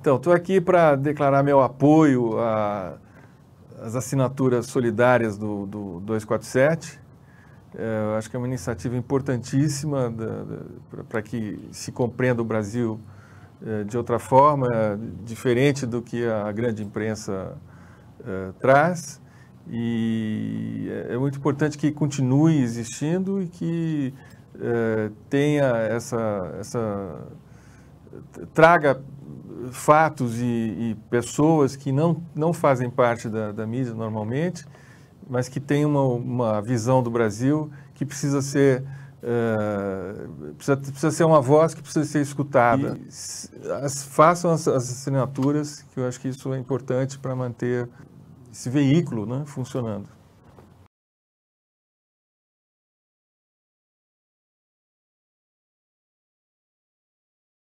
Então, estou aqui para declarar meu apoio às assinaturas solidárias do, do 247. É, acho que é uma iniciativa importantíssima para que se compreenda o Brasil é, de outra forma, diferente do que a grande imprensa é, traz. E é, é muito importante que continue existindo e que é, tenha essa, essa traga fatos e, e, pessoas que não, não fazem parte da, da mídia normalmente, mas que têm uma, uma visão do Brasil que precisa ser eh, precisa, precisa, ser uma voz que precisa ser escutada. as, façam as, as, assinaturas, que eu acho que isso é importante para manter esse veículo né, funcionando.